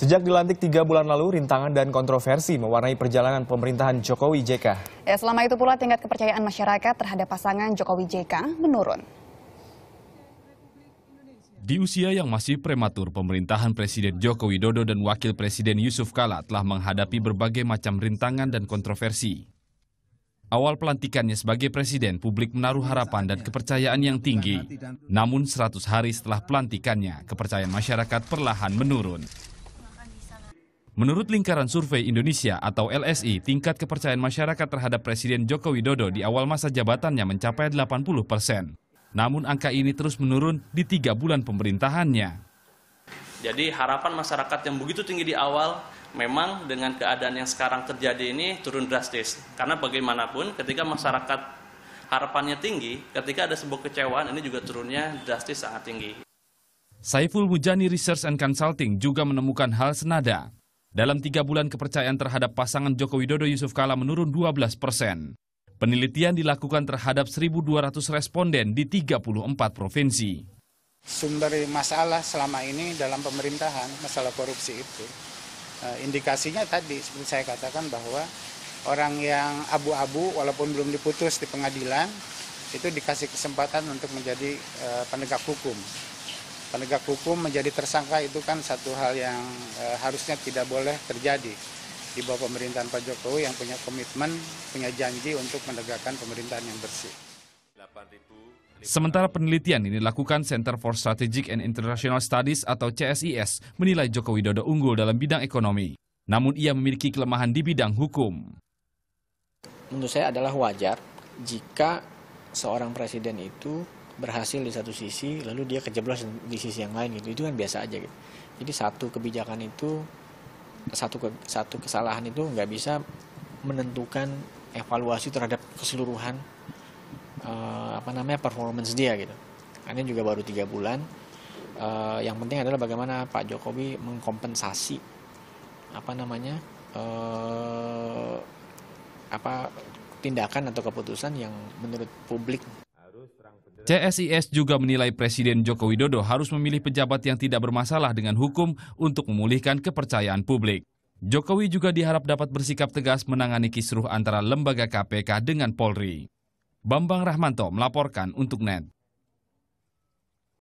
Sejak dilantik tiga bulan lalu, rintangan dan kontroversi mewarnai perjalanan pemerintahan Jokowi JK. Ya, selama itu pula tingkat kepercayaan masyarakat terhadap pasangan Jokowi JK menurun. Di usia yang masih prematur, pemerintahan Presiden Joko Widodo dan Wakil Presiden Yusuf Kala telah menghadapi berbagai macam rintangan dan kontroversi. Awal pelantikannya sebagai presiden, publik menaruh harapan dan kepercayaan yang tinggi. Namun 100 hari setelah pelantikannya, kepercayaan masyarakat perlahan menurun. Menurut lingkaran survei Indonesia atau LSI, tingkat kepercayaan masyarakat terhadap Presiden Joko Widodo di awal masa jabatannya mencapai 80 persen. Namun angka ini terus menurun di tiga bulan pemerintahannya. Jadi harapan masyarakat yang begitu tinggi di awal memang dengan keadaan yang sekarang terjadi ini turun drastis. Karena bagaimanapun ketika masyarakat harapannya tinggi, ketika ada sebuah kecewaan ini juga turunnya drastis sangat tinggi. Saiful Mujani Research and Consulting juga menemukan hal senada. Dalam tiga bulan kepercayaan terhadap pasangan Joko Widodo Yusuf Kala menurun 12 persen. Penelitian dilakukan terhadap 1.200 responden di 34 provinsi. Sumber masalah selama ini dalam pemerintahan, masalah korupsi itu, eh, indikasinya tadi seperti saya katakan bahwa orang yang abu-abu walaupun belum diputus di pengadilan, itu dikasih kesempatan untuk menjadi eh, penegak hukum penegak hukum menjadi tersangka itu kan satu hal yang e, harusnya tidak boleh terjadi di bawah pemerintahan Pak Jokowi yang punya komitmen, punya janji untuk menegakkan pemerintahan yang bersih. Sementara penelitian ini dilakukan Center for Strategic and International Studies atau CSIS menilai Joko Widodo unggul dalam bidang ekonomi. Namun ia memiliki kelemahan di bidang hukum. Menurut saya adalah wajar jika seorang presiden itu berhasil di satu sisi lalu dia kejeblos di sisi yang lain gitu itu kan biasa aja gitu jadi satu kebijakan itu satu ke, satu kesalahan itu nggak bisa menentukan evaluasi terhadap keseluruhan uh, apa namanya performance dia gitu ini juga baru tiga bulan uh, yang penting adalah bagaimana Pak Jokowi mengkompensasi apa namanya uh, apa tindakan atau keputusan yang menurut publik CSIS juga menilai Presiden Joko Widodo harus memilih pejabat yang tidak bermasalah dengan hukum untuk memulihkan kepercayaan publik. Jokowi juga diharap dapat bersikap tegas menangani kisruh antara lembaga KPK dengan Polri. Bambang Rahmanto melaporkan untuk NET.